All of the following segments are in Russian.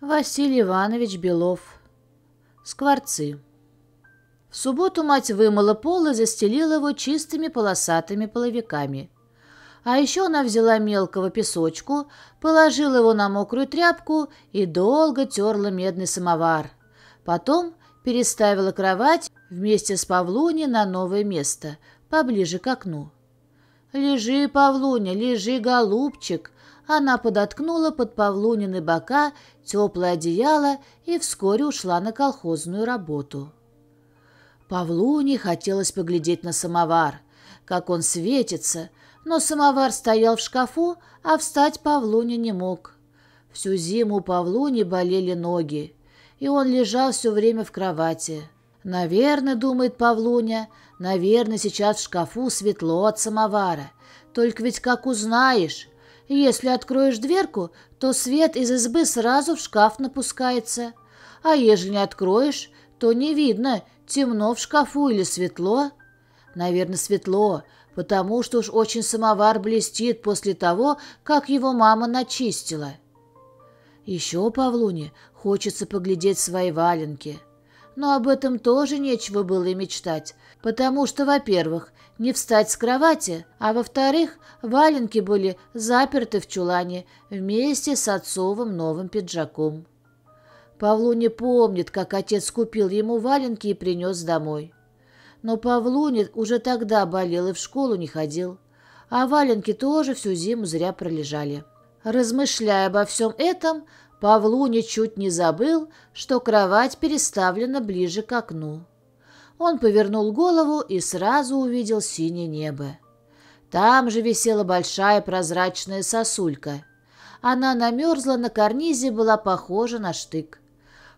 Василий Иванович Белов. Скворцы. В субботу мать вымыла пол и застелила его чистыми полосатыми половиками. А еще она взяла мелкого песочку, положила его на мокрую тряпку и долго терла медный самовар. Потом переставила кровать вместе с Павлуни на новое место, поближе к окну. «Лежи, Павлуня, лежи, голубчик!» Она подоткнула под Павлунины бока теплое одеяло и вскоре ушла на колхозную работу. Павлуне хотелось поглядеть на самовар, как он светится, но самовар стоял в шкафу, а встать Павлуня не мог. Всю зиму у Павлуни болели ноги, и он лежал все время в кровати. «Наверное, — думает Павлуня, — наверное, сейчас в шкафу светло от самовара. Только ведь как узнаешь? Если откроешь дверку, то свет из избы сразу в шкаф напускается. А ежели не откроешь, то не видно, темно в шкафу или светло. Наверное, светло, потому что уж очень самовар блестит после того, как его мама начистила. Еще Павлуне хочется поглядеть свои валенки — но об этом тоже нечего было и мечтать, потому что, во-первых, не встать с кровати, а во-вторых, валенки были заперты в чулане вместе с отцовым новым пиджаком. Павлу не помнит, как отец купил ему валенки и принес домой. Но Павлуни уже тогда болел и в школу не ходил, а валенки тоже всю зиму зря пролежали. Размышляя обо всем этом, Павлу ничуть не забыл, что кровать переставлена ближе к окну. Он повернул голову и сразу увидел синее небо. Там же висела большая прозрачная сосулька. Она намерзла на карнизе и была похожа на штык.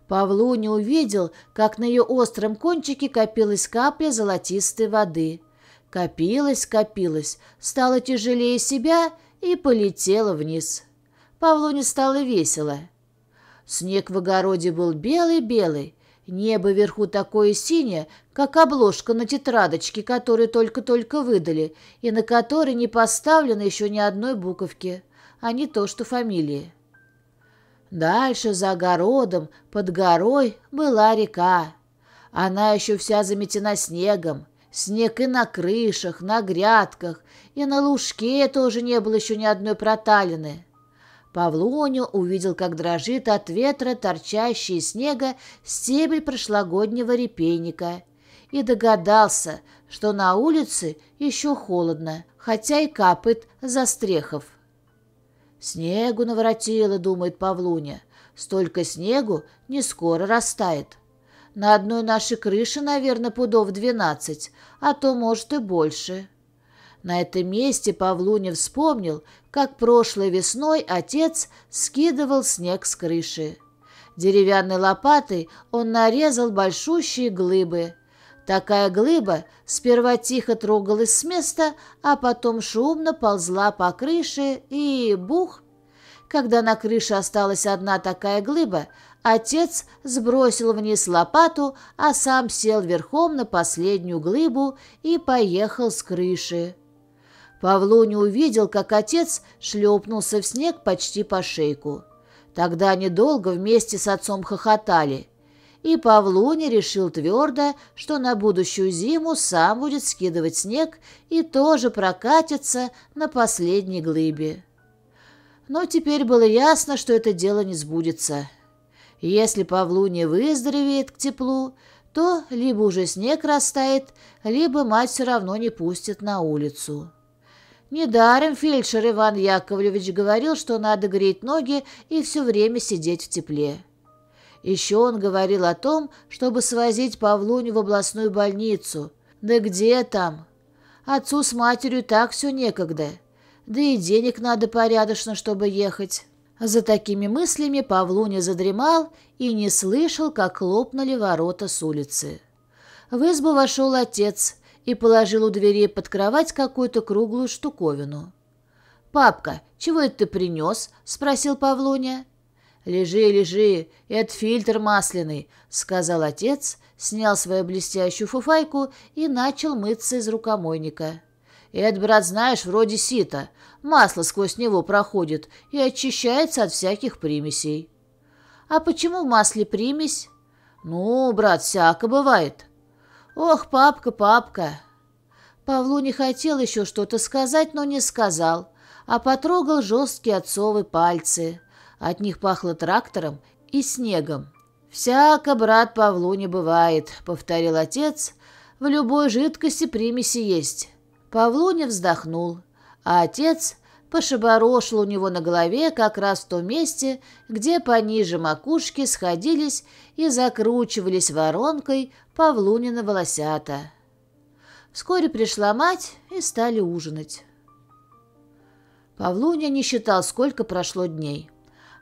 Павлу не увидел, как на ее остром кончике копилась капля золотистой воды. Копилась, копилась, стала тяжелее себя и полетела вниз. Павлу не стало весело. Снег в огороде был белый-белый, небо вверху такое синее, как обложка на тетрадочке, которую только-только выдали, и на которой не поставлено еще ни одной буковки, а не то что фамилии. Дальше за огородом, под горой, была река. Она еще вся заметена снегом. Снег и на крышах, на грядках, и на лужке тоже не было еще ни одной проталины. Павлуня увидел, как дрожит от ветра торчащий из снега стебель прошлогоднего репейника, и догадался, что на улице еще холодно, хотя и капает застрехов. «Снегу наворотило», — думает Павлуня. «Столько снегу не скоро растает. На одной нашей крыше, наверное, пудов двенадцать, а то, может, и больше». На этом месте Павлуня вспомнил, как прошлой весной отец скидывал снег с крыши. Деревянной лопатой он нарезал большущие глыбы. Такая глыба сперва тихо трогалась с места, а потом шумно ползла по крыше и бух. Когда на крыше осталась одна такая глыба, отец сбросил вниз лопату, а сам сел верхом на последнюю глыбу и поехал с крыши не увидел, как отец шлепнулся в снег почти по шейку. Тогда они долго вместе с отцом хохотали. И Павлуня решил твердо, что на будущую зиму сам будет скидывать снег и тоже прокатится на последней глыбе. Но теперь было ясно, что это дело не сбудется. Если Павлуня выздоровеет к теплу, то либо уже снег растает, либо мать все равно не пустит на улицу. Недаром фельдшер Иван Яковлевич говорил, что надо греть ноги и все время сидеть в тепле. Еще он говорил о том, чтобы свозить Павлунь в областную больницу. Да где там? Отцу с матерью так все некогда. Да и денег надо порядочно, чтобы ехать. За такими мыслями Павлуня задремал и не слышал, как лопнули ворота с улицы. В избу вошел отец – и положил у двери под кровать какую-то круглую штуковину. «Папка, чего это ты принес?» — спросил Павлуня. «Лежи, лежи, это фильтр масляный», — сказал отец, снял свою блестящую фуфайку и начал мыться из рукомойника. «Это, брат, знаешь, вроде сита. Масло сквозь него проходит и очищается от всяких примесей». «А почему в масле примесь?» «Ну, брат, всяко бывает. «Ох, папка, папка!» Павлу не хотел еще что-то сказать, но не сказал, а потрогал жесткие отцовы пальцы. От них пахло трактором и снегом. «Всяко, брат, Павлу не бывает», — повторил отец. «В любой жидкости примеси есть». Павлуня вздохнул, а отец пошеборошло у него на голове как раз в том месте, где пониже макушки сходились и закручивались воронкой Павлунина волосята. Вскоре пришла мать и стали ужинать. Павлуня не считал, сколько прошло дней.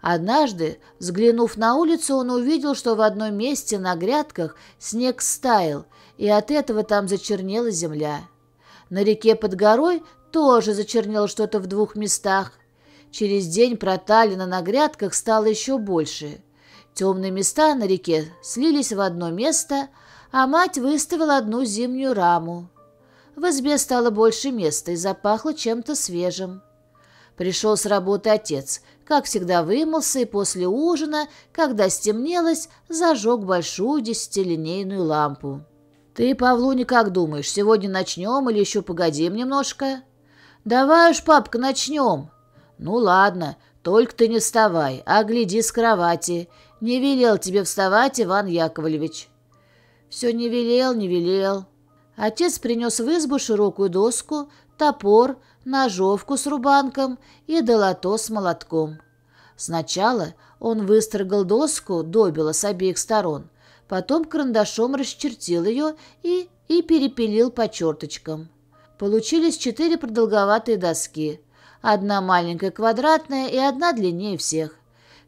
Однажды, взглянув на улицу, он увидел, что в одном месте на грядках снег стаял, и от этого там зачернела земля. На реке под горой тоже зачернело что-то в двух местах. Через день проталина на грядках стало еще больше. Темные места на реке слились в одно место, а мать выставила одну зимнюю раму. В избе стало больше места и запахло чем-то свежим. Пришел с работы отец, как всегда вымылся и после ужина, когда стемнелось, зажег большую десятилинейную лампу. «Ты, Павлу, никак думаешь, сегодня начнем или еще погодим немножко?» «Давай уж, папка, начнем!» «Ну ладно, только ты не вставай, а гляди с кровати. Не велел тебе вставать, Иван Яковлевич». «Все не велел, не велел». Отец принес в избу широкую доску, топор, ножовку с рубанком и долото с молотком. Сначала он выстрогал доску добила с обеих сторон, потом карандашом расчертил ее и, и перепилил по черточкам. Получились четыре продолговатые доски. Одна маленькая квадратная и одна длиннее всех.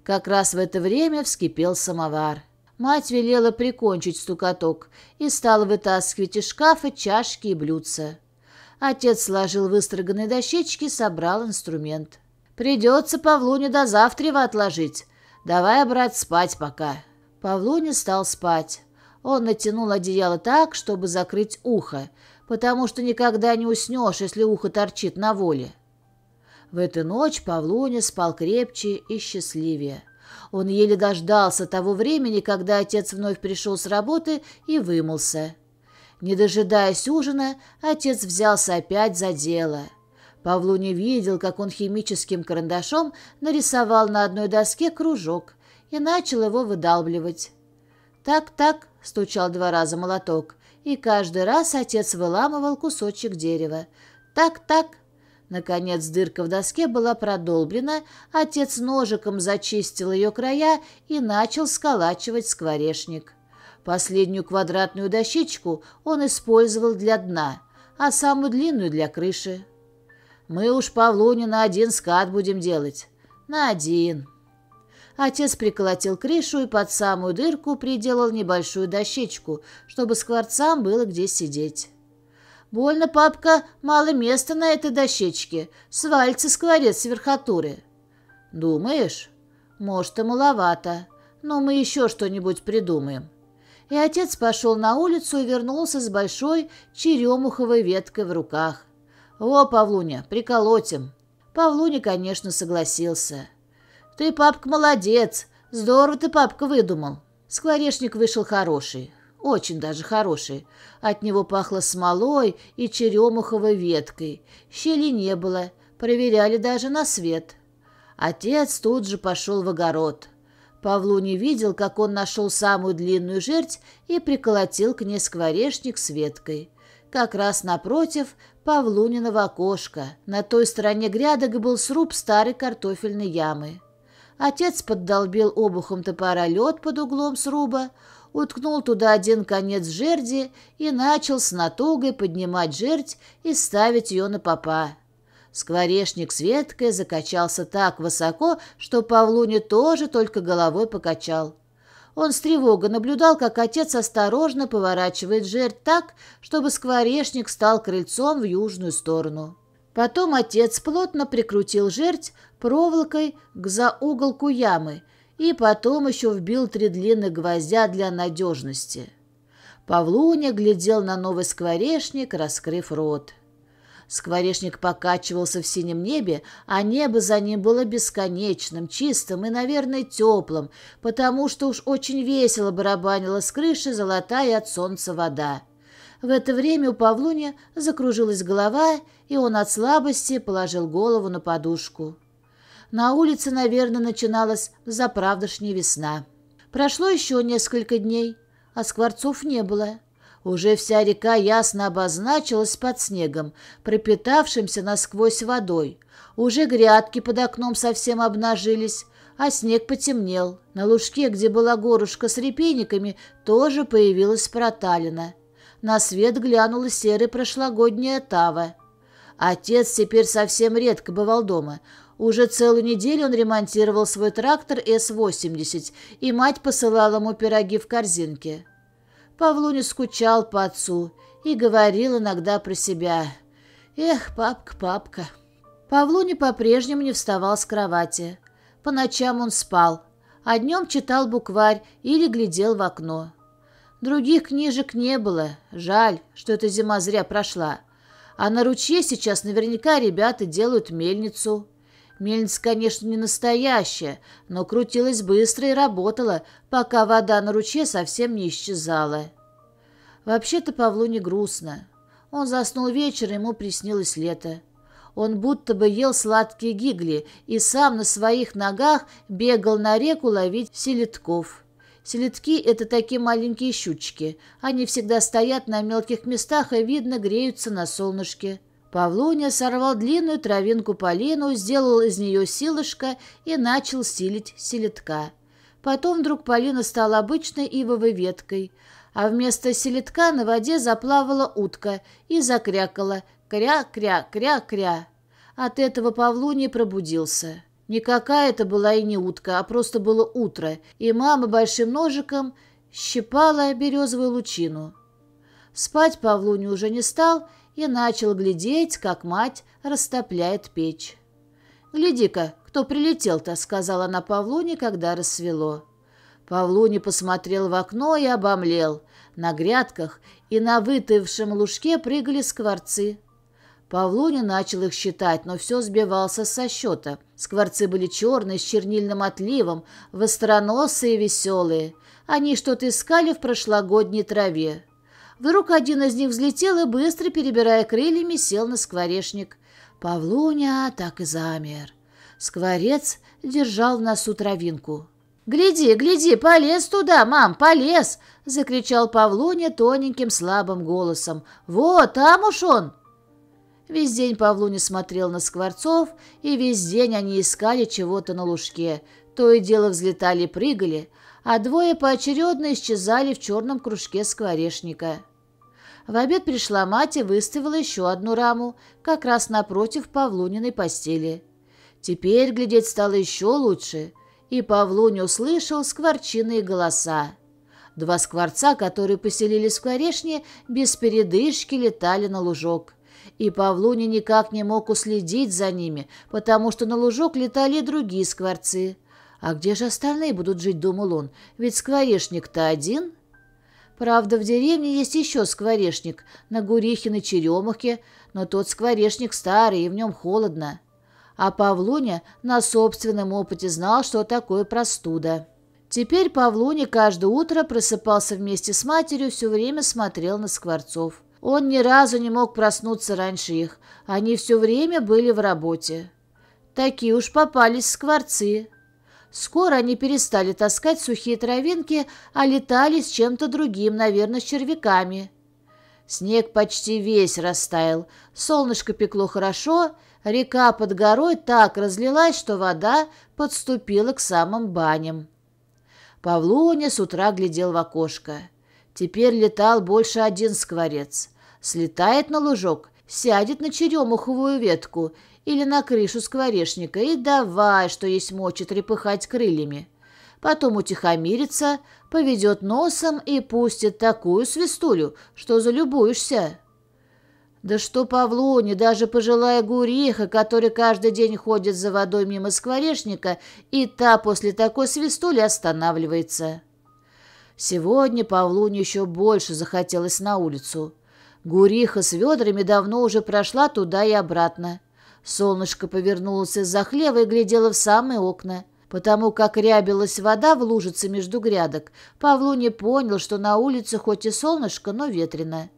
Как раз в это время вскипел самовар. Мать велела прикончить стукаток и стала вытаскивать из шкафа чашки и блюдца. Отец сложил выстроганные дощечки и собрал инструмент. «Придется Павлуне до завтрева отложить. Давай, брат, спать пока». Павлуня стал спать. Он натянул одеяло так, чтобы закрыть ухо, потому что никогда не уснешь, если ухо торчит на воле. В эту ночь Павлуня спал крепче и счастливее. Он еле дождался того времени, когда отец вновь пришел с работы и вымылся. Не дожидаясь ужина, отец взялся опять за дело. Павлуня видел, как он химическим карандашом нарисовал на одной доске кружок и начал его выдалбливать. «Так-так», — стучал два раза молоток, и каждый раз отец выламывал кусочек дерева. Так-так. Наконец дырка в доске была продолблена, отец ножиком зачистил ее края и начал сколачивать скворечник. Последнюю квадратную дощечку он использовал для дна, а самую длинную для крыши. «Мы уж на один скат будем делать». «На один», Отец приколотил крышу и под самую дырку приделал небольшую дощечку, чтобы скворцам было где сидеть. «Больно, папка, мало места на этой дощечке. Свалится скворец с верхотуры». «Думаешь?» «Может, и маловато. Но мы еще что-нибудь придумаем». И отец пошел на улицу и вернулся с большой черемуховой веткой в руках. «О, Павлуня, приколотим!» Павлуня, конечно, согласился. «Ты, папка, молодец! Здорово ты, папка, выдумал!» Скворечник вышел хороший, очень даже хороший. От него пахло смолой и черемуховой веткой. Щели не было, проверяли даже на свет. Отец тут же пошел в огород. Павлу не видел, как он нашел самую длинную жерть и приколотил к ней скворечник с веткой. Как раз напротив Павлуниного окошка. На той стороне грядок был сруб старой картофельной ямы. Отец поддолбил обухом топора лед под углом сруба, уткнул туда один конец жерди и начал с натугой поднимать жердь и ставить ее на попа. Скворечник с веткой закачался так высоко, что Павлуня тоже только головой покачал. Он с тревогой наблюдал, как отец осторожно поворачивает жердь так, чтобы скворечник стал крыльцом в южную сторону. Потом отец плотно прикрутил жерть проволокой к зауголку ямы и потом еще вбил три длинных гвоздя для надежности. Павлуня глядел на новый скворечник, раскрыв рот. Скворечник покачивался в синем небе, а небо за ним было бесконечным, чистым и, наверное, теплым, потому что уж очень весело барабанила с крыши золотая от солнца вода. В это время у Павлуни закружилась голова, и он от слабости положил голову на подушку. На улице, наверное, начиналась заправдошняя весна. Прошло еще несколько дней, а скворцов не было. Уже вся река ясно обозначилась под снегом, пропитавшимся насквозь водой. Уже грядки под окном совсем обнажились, а снег потемнел. На лужке, где была горушка с репейниками, тоже появилась проталина. На свет глянула серая прошлогодняя тава. Отец теперь совсем редко бывал дома. Уже целую неделю он ремонтировал свой трактор С-80, и мать посылала ему пироги в корзинке. Павлуня скучал по отцу и говорил иногда про себя. «Эх, папка, папка». Павлуня по-прежнему не вставал с кровати. По ночам он спал, а днем читал букварь или глядел в окно. Других книжек не было. Жаль, что эта зима зря прошла. А на ручье сейчас наверняка ребята делают мельницу. Мельница, конечно, не настоящая, но крутилась быстро и работала, пока вода на ручье совсем не исчезала. Вообще-то Павлу не грустно. Он заснул вечером, ему приснилось лето. Он будто бы ел сладкие гигли и сам на своих ногах бегал на реку ловить селедков. Селедки — это такие маленькие щучки. Они всегда стоят на мелких местах и, видно, греются на солнышке. Павлоня сорвал длинную травинку полину, сделал из нее силышко и начал силить селедка. Потом вдруг полина стала обычной ивовой веткой, а вместо селедка на воде заплавала утка и закрякала «кря-кря-кря-кря». От этого Павлоня пробудился. Никакая это была и не утка, а просто было утро, и мама большим ножиком щипала березовую лучину. Спать Павлуня уже не стал и начал глядеть, как мать растопляет печь. «Гляди-ка, кто прилетел-то», — сказала она Павлуне, когда рассвело. Павлуни посмотрел в окно и обомлел. На грядках и на вытывшем лужке прыгали скворцы. Павлуня начал их считать, но все сбивался со счета. Скворцы были черные, с чернильным отливом, востроносые и веселые. Они что-то искали в прошлогодней траве. Вдруг один из них взлетел и, быстро перебирая крыльями, сел на скворечник. Павлуня так и замер. Скворец держал в носу травинку. «Гляди, гляди, полез туда, мам, полез!» — закричал Павлуня тоненьким слабым голосом. «Вот, там уж он!» Весь день Павлу не смотрел на скворцов, и весь день они искали чего-то на лужке. То и дело взлетали и прыгали, а двое поочередно исчезали в черном кружке скворечника. В обед пришла мать и выставила еще одну раму, как раз напротив Павлуниной постели. Теперь глядеть стало еще лучше, и Павлунь услышал скворчиные голоса. Два скворца, которые поселились в скворечне, без передышки летали на лужок. И Павлуни никак не мог уследить за ними, потому что на лужок летали другие скворцы. «А где же остальные будут жить?» — думал он. «Ведь скворечник-то один». Правда, в деревне есть еще скворечник, на гурихе на Черемухе, но тот скворечник старый, и в нем холодно. А Павлуня на собственном опыте знал, что такое простуда. Теперь Павлуня каждое утро просыпался вместе с матерью, все время смотрел на скворцов. Он ни разу не мог проснуться раньше их. Они все время были в работе. Такие уж попались скворцы. Скоро они перестали таскать сухие травинки, а летали с чем-то другим, наверное, с червяками. Снег почти весь растаял, солнышко пекло хорошо, река под горой так разлилась, что вода подступила к самым баням. Павлуня с утра глядел в окошко. Теперь летал больше один скворец слетает на лужок, сядет на черемуховую ветку или на крышу скворечника и давай, что есть мочи, трепыхать крыльями. Потом утихомирится, поведет носом и пустит такую свистулю, что залюбуешься. Да что Павлу, не даже пожилая гуриха, который каждый день ходит за водой мимо скворечника, и та после такой свистули останавливается. Сегодня Павлуне еще больше захотелось на улицу. Гуриха с ведрами давно уже прошла туда и обратно. Солнышко повернулось из-за хлева и глядело в самые окна. Потому как рябилась вода в лужице между грядок, Павлу не понял, что на улице хоть и солнышко, но ветрено.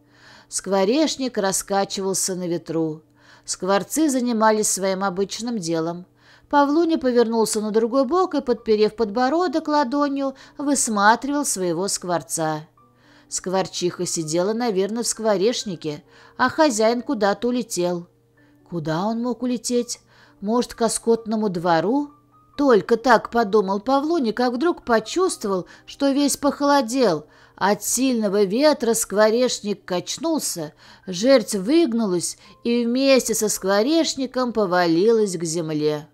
Скворечник раскачивался на ветру. Скворцы занимались своим обычным делом. Павлуня повернулся на другой бок и, подперев подбородок ладонью, высматривал своего скворца. Скворчиха сидела, наверное, в скворечнике, а хозяин куда-то улетел. Куда он мог улететь? Может, к оскотному двору? Только так подумал Павлуник, а вдруг почувствовал, что весь похолодел. От сильного ветра скворечник качнулся, жерть выгнулась и вместе со скворечником повалилась к земле.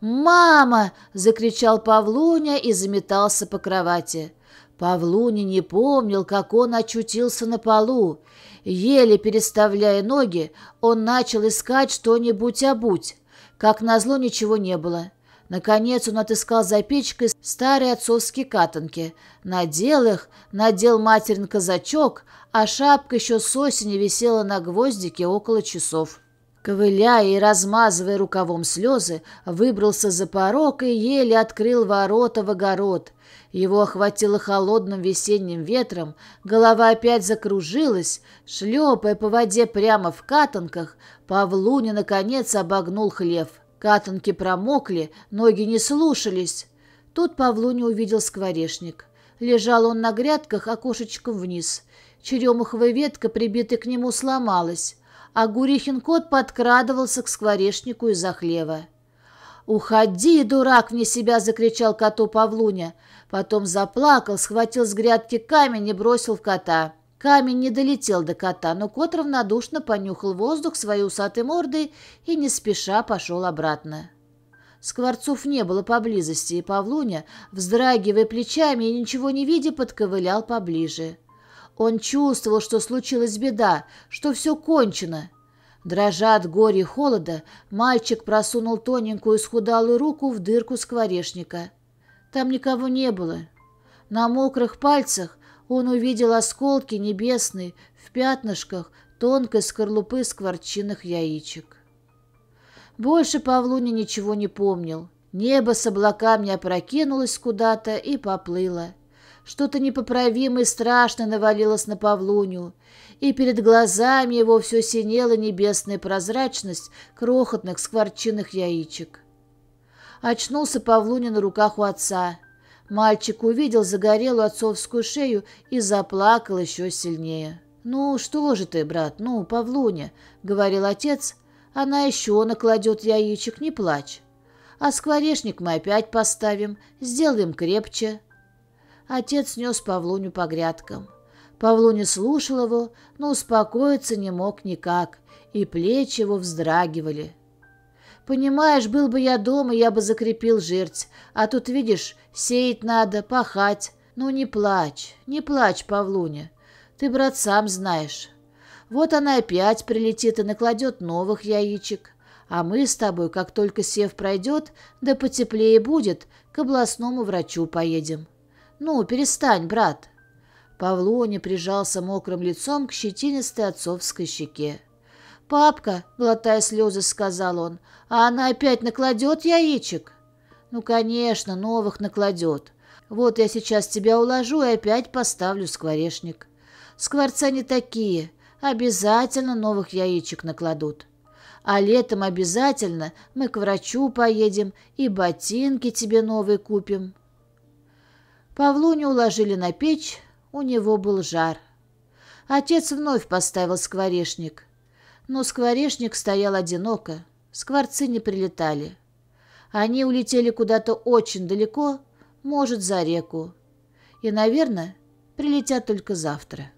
«Мама!» — закричал Павлуня и заметался по кровати. Павлуни не помнил, как он очутился на полу. Еле переставляя ноги, он начал искать что-нибудь обуть. Как назло, ничего не было. Наконец он отыскал за печкой старые отцовские катанки, надел их, надел материн казачок, а шапка еще с осени висела на гвоздике около часов. Ковыляя и размазывая рукавом слезы, выбрался за порог и еле открыл ворота в огород. Его охватило холодным весенним ветром, голова опять закружилась, шлепая по воде прямо в катанках, Павлуни наконец обогнул хлев. Катанки промокли, ноги не слушались. Тут Павлуни увидел скворечник. Лежал он на грядках окошечком вниз. Черемуховая ветка, прибитая к нему, сломалась, а Гурихин кот подкрадывался к скворечнику из-за хлева. «Уходи, дурак!» — вне себя закричал коту Павлуня. Потом заплакал, схватил с грядки камень и бросил в кота. Камень не долетел до кота, но кот равнодушно понюхал воздух своей усатой мордой и не спеша пошел обратно. Скворцов не было поблизости, и Павлуня, вздрагивая плечами и ничего не видя, подковылял поближе. Он чувствовал, что случилась беда, что все кончено, Дрожа от горя и холода, мальчик просунул тоненькую схудалую руку в дырку скворечника. Там никого не было. На мокрых пальцах он увидел осколки небесные в пятнышках тонкой скорлупы скворчиных яичек. Больше Павлуни ничего не помнил. Небо с облаками опрокинулось куда-то и поплыло. Что-то непоправимо и страшное навалилось на Павлуню, и перед глазами его все синела небесная прозрачность крохотных скворчиных яичек. Очнулся Павлуня на руках у отца. Мальчик увидел загорелую отцовскую шею и заплакал еще сильнее. «Ну, что же ты, брат, ну, Павлуня», — говорил отец, — «она еще накладет яичек, не плачь. А скворечник мы опять поставим, сделаем крепче, Отец нес Павлуню по грядкам. Павлуня слушал его, но успокоиться не мог никак, и плечи его вздрагивали. «Понимаешь, был бы я дома, я бы закрепил жерть, а тут, видишь, сеять надо, пахать. Ну не плачь, не плачь, Павлуня, ты, брат, сам знаешь. Вот она опять прилетит и накладет новых яичек. А мы с тобой, как только сев пройдет, да потеплее будет, к областному врачу поедем». «Ну, перестань, брат!» Павлоне прижался мокрым лицом к щетинистой отцовской щеке. «Папка», — глотая слезы, сказал он, — «а она опять накладет яичек?» «Ну, конечно, новых накладет. Вот я сейчас тебя уложу и опять поставлю скворечник. Скворца не такие, обязательно новых яичек накладут. А летом обязательно мы к врачу поедем и ботинки тебе новые купим». Павлуню уложили на печь, у него был жар. Отец вновь поставил скворечник. Но скворечник стоял одиноко, скворцы не прилетали. Они улетели куда-то очень далеко, может, за реку. И, наверное, прилетят только завтра.